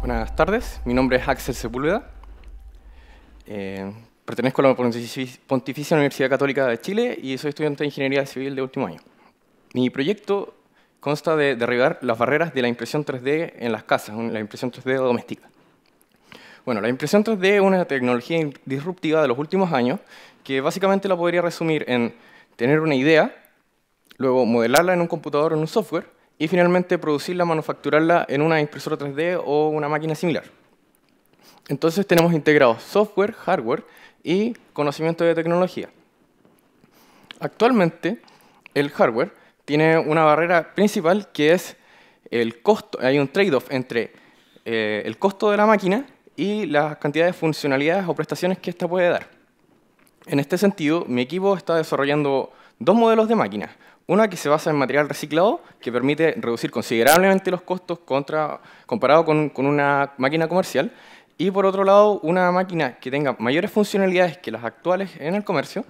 Buenas tardes, mi nombre es Axel Sepúlveda. Eh, pertenezco a la Pontificia Universidad Católica de Chile y soy estudiante de Ingeniería Civil de último año. Mi proyecto consta de derribar las barreras de la impresión 3D en las casas, la impresión 3D doméstica. Bueno, la impresión 3D es una tecnología disruptiva de los últimos años que básicamente la podría resumir en tener una idea, luego modelarla en un computador o en un software, y finalmente producirla, manufacturarla en una impresora 3D o una máquina similar. Entonces tenemos integrados software, hardware y conocimiento de tecnología. Actualmente el hardware tiene una barrera principal que es el costo, hay un trade-off entre eh, el costo de la máquina y las cantidades de funcionalidades o prestaciones que ésta puede dar. En este sentido, mi equipo está desarrollando dos modelos de máquinas. Una que se basa en material reciclado, que permite reducir considerablemente los costos comparado con, una máquina comercial. Y por otro lado, una máquina que tenga mayores funcionalidades que las actuales en el comercio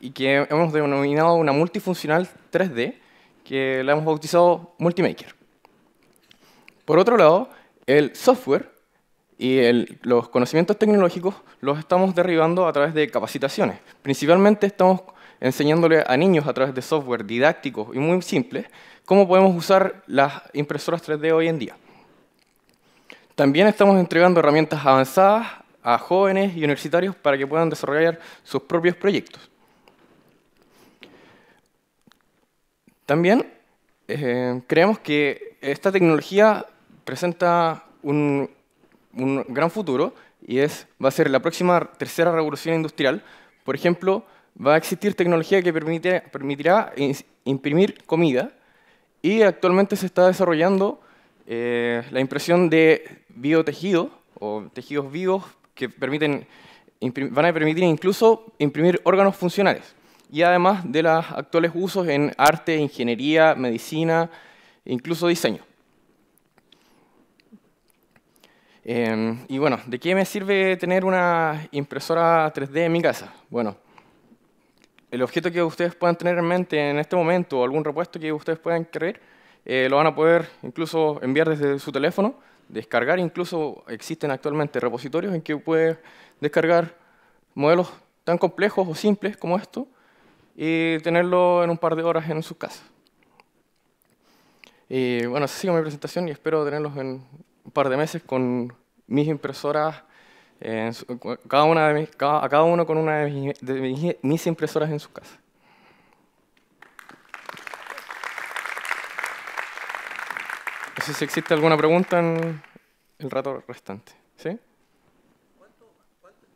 y que hemos denominado una multifuncional 3D, que la hemos bautizado Multimaker. Por otro lado, el software y los conocimientos tecnológicos los estamos derribando a través de capacitaciones. Principalmente estamos enseñándole a niños a través de software didáctico y muy simple, cómo podemos usar las impresoras 3D hoy en día. También estamos entregando herramientas avanzadas a jóvenes y universitarios para que puedan desarrollar sus propios proyectos. También eh, creemos que esta tecnología presenta un, gran futuro y es, va a ser la próxima tercera revolución industrial. Por ejemplo, va a existir tecnología que permitirá imprimir comida y actualmente se está desarrollando eh, la impresión de biotejidos o tejidos vivos que permiten, van a permitir incluso imprimir órganos funcionales y además de los actuales usos en arte, ingeniería, medicina, incluso diseño. Em, y bueno, ¿de qué me sirve tener una impresora 3D en mi casa? Bueno, el objeto que ustedes puedan tener en mente en este momento o algún repuesto que ustedes puedan querer, eh, lo van a poder incluso enviar desde su teléfono, descargar, incluso existen actualmente repositorios en que puede descargar modelos tan complejos o simples como esto y tenerlo en un par de horas en su casa. Eh, bueno, así sigo mi presentación y espero tenerlos en un par de meses con mis impresoras cada una de mis, a cada uno con una de mis, impresoras en su casa. No sé si existe alguna pregunta en el rato restante. ¿Sí? ¿Cuánto,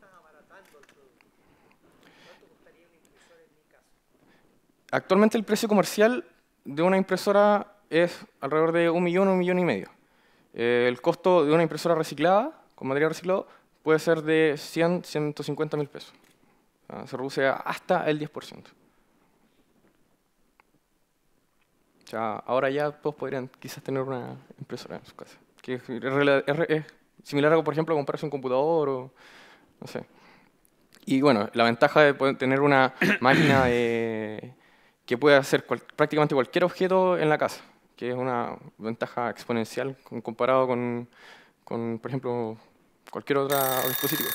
abaratando el ¿Cuánto costaría una impresora en mi casa? Actualmente el precio comercial de una impresora es alrededor de un millón, un millón y medio. Eh, el costo de una impresora reciclada, con material reciclado, puede ser de 100, 150 mil pesos. Ah, se reduce hasta el 10%. O ahora ya todos podrían quizás tener una impresora en su casa. Que es, similar a, por ejemplo, comprarse un computador o no sé. Y bueno, la ventaja de poder tener una máquina que puede hacer prácticamente cualquier objeto en la casa, que es una ventaja exponencial comparado con, con por ejemplo, cualquier otro dispositivo.